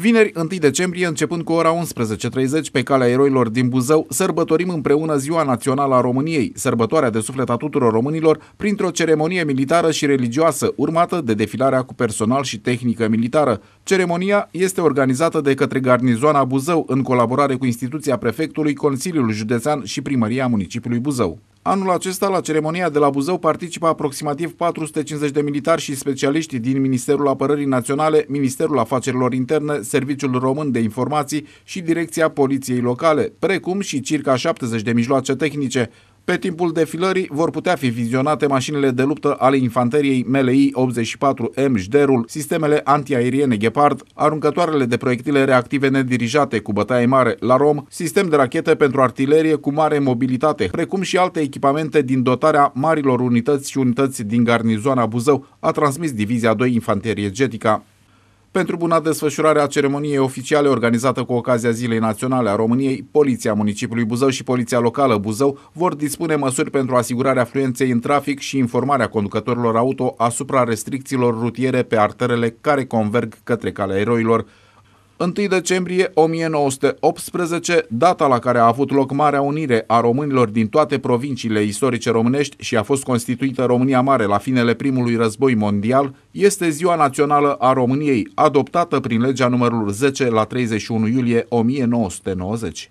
Vineri, 1 decembrie, începând cu ora 11.30, pe calea eroilor din Buzău, sărbătorim împreună Ziua Națională a României, sărbătoarea de suflet a tuturor românilor, printr-o ceremonie militară și religioasă, urmată de defilarea cu personal și tehnică militară. Ceremonia este organizată de către Garnizoana Buzău, în colaborare cu instituția prefectului, Consiliul Județean și Primăria Municipiului Buzău. Anul acesta, la ceremonia de la Buzău, participă aproximativ 450 de militari și specialiști din Ministerul Apărării Naționale, Ministerul Afacerilor Interne, Serviciul Român de Informații și Direcția Poliției Locale, precum și circa 70 de mijloace tehnice. Pe timpul defilării vor putea fi vizionate mașinile de luptă ale infanteriei MLI 84M Jderul, sistemele antiaeriene Gepard, aruncătoarele de proiectile reactive nedirijate cu bătaie mare la rom, sistem de rachete pentru artilerie cu mare mobilitate, precum și alte echipamente din dotarea marilor unități și unități din garnizoana Buzău, a transmis Divizia 2 Infanterie Getica. Pentru buna desfășurare a ceremoniei oficiale organizată cu ocazia Zilei Naționale a României, Poliția Municipiului Buzău și Poliția Locală Buzău vor dispune măsuri pentru asigurarea fluenței în trafic și informarea conducătorilor auto asupra restricțiilor rutiere pe arterele care converg către calea eroilor. 1 decembrie 1918, data la care a avut loc Marea Unire a românilor din toate provinciile istorice românești și a fost constituită România Mare la finele primului război mondial, este Ziua Națională a României, adoptată prin legea numărul 10 la 31 iulie 1990.